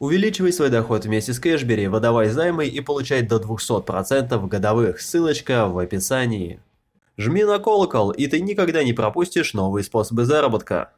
Увеличивай свой доход вместе с Кэшбери, выдавай займы и получай до 200% годовых, ссылочка в описании. Жми на колокол, и ты никогда не пропустишь новые способы заработка.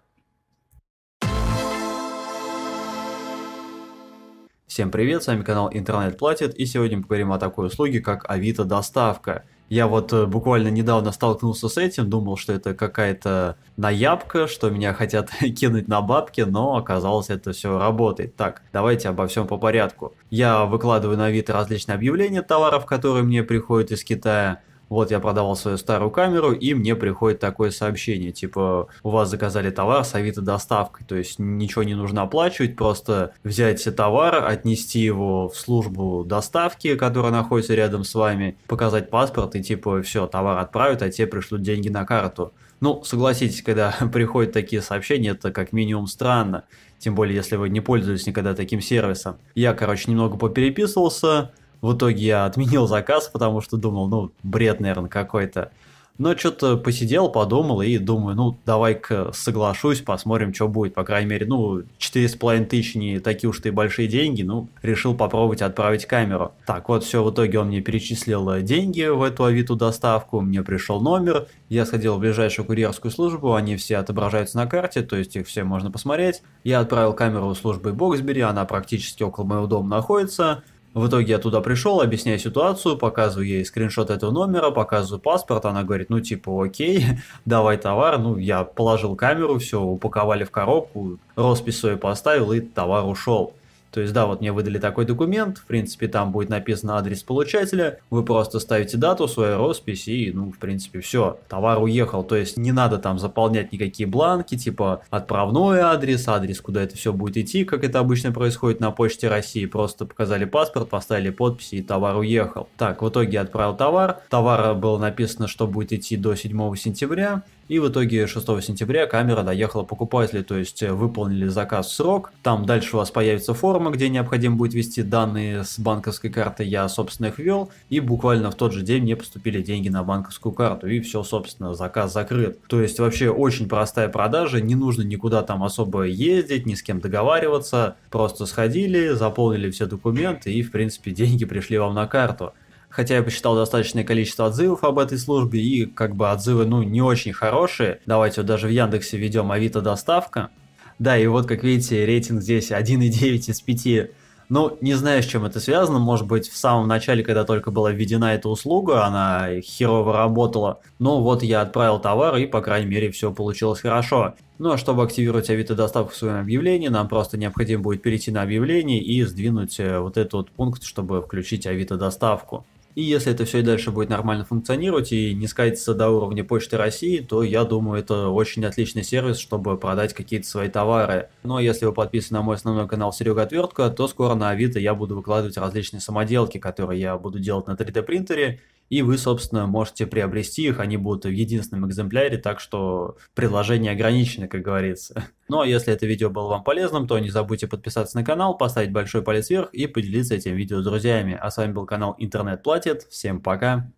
Всем привет, с вами канал Интернет Платит, и сегодня мы поговорим о такой услуге, как Авито Доставка – я вот э, буквально недавно столкнулся с этим, думал, что это какая-то наябка, что меня хотят кинуть на бабки, но оказалось, это все работает. Так, давайте обо всем по порядку. Я выкладываю на вид различные объявления товаров, которые мне приходят из Китая вот я продавал свою старую камеру, и мне приходит такое сообщение, типа, у вас заказали товар с авито доставкой, то есть ничего не нужно оплачивать, просто взять товар, отнести его в службу доставки, которая находится рядом с вами, показать паспорт и типа, все, товар отправят, а те пришлют деньги на карту. Ну, согласитесь, когда приходят такие сообщения, это как минимум странно. Тем более, если вы не пользуетесь никогда таким сервисом. Я, короче, немного попереписывался, в итоге я отменил заказ, потому что думал, ну, бред, наверное, какой-то. Но что-то посидел, подумал и думаю, ну, давай-ка соглашусь, посмотрим, что будет. По крайней мере, ну, 4,5 тысячи не такие уж и большие деньги, ну, решил попробовать отправить камеру. Так, вот все, в итоге он мне перечислил э, деньги в эту авиту доставку, мне пришел номер, я сходил в ближайшую курьерскую службу, они все отображаются на карте, то есть их все можно посмотреть. Я отправил камеру службы Боксбери, она практически около моего дома находится. В итоге я туда пришел, объясняю ситуацию, показываю ей скриншот этого номера, показываю паспорт, она говорит, ну типа окей, давай товар, ну я положил камеру, все, упаковали в коробку, роспись свою поставил и товар ушел. То есть, да, вот мне выдали такой документ, в принципе, там будет написано адрес получателя, вы просто ставите дату, свою роспись и, ну, в принципе, все, товар уехал. То есть, не надо там заполнять никакие бланки, типа отправной адрес, адрес, куда это все будет идти, как это обычно происходит на почте России. Просто показали паспорт, поставили подписи и товар уехал. Так, в итоге отправил товар. товара было написано, что будет идти до 7 сентября. И в итоге 6 сентября камера доехала покупателю, то есть э, выполнили заказ в срок. Там дальше у вас появится форма, форма, где необходимо будет ввести данные с банковской карты, я, собственно, их ввел, и буквально в тот же день мне поступили деньги на банковскую карту, и все, собственно, заказ закрыт. То есть вообще очень простая продажа, не нужно никуда там особо ездить, ни с кем договариваться, просто сходили, заполнили все документы, и, в принципе, деньги пришли вам на карту хотя я посчитал достаточное количество отзывов об этой службе, и как бы отзывы, ну, не очень хорошие. Давайте вот даже в Яндексе введем Авито доставка, да, и вот, как видите, рейтинг здесь 1,9 из 5. Ну, не знаю, с чем это связано. Может быть, в самом начале, когда только была введена эта услуга, она херово работала. Но вот я отправил товар, и, по крайней мере, все получилось хорошо. Ну, а чтобы активировать Авито доставку в своем объявлении, нам просто необходимо будет перейти на объявление и сдвинуть э, вот этот вот пункт, чтобы включить Авито доставку. И если это все и дальше будет нормально функционировать и не скатится до уровня Почты России, то я думаю, это очень отличный сервис, чтобы продать какие-то свои товары. Но если вы подписаны на мой основной канал Серега Отвертка, то скоро на Авито я буду выкладывать различные самоделки, которые я буду делать на 3D принтере и вы, собственно, можете приобрести их, они будут в единственном экземпляре, так что предложение ограничено, как говорится. Ну а если это видео было вам полезным, то не забудьте подписаться на канал, поставить большой палец вверх и поделиться этим видео с друзьями. А с вами был канал Интернет Платит, всем пока!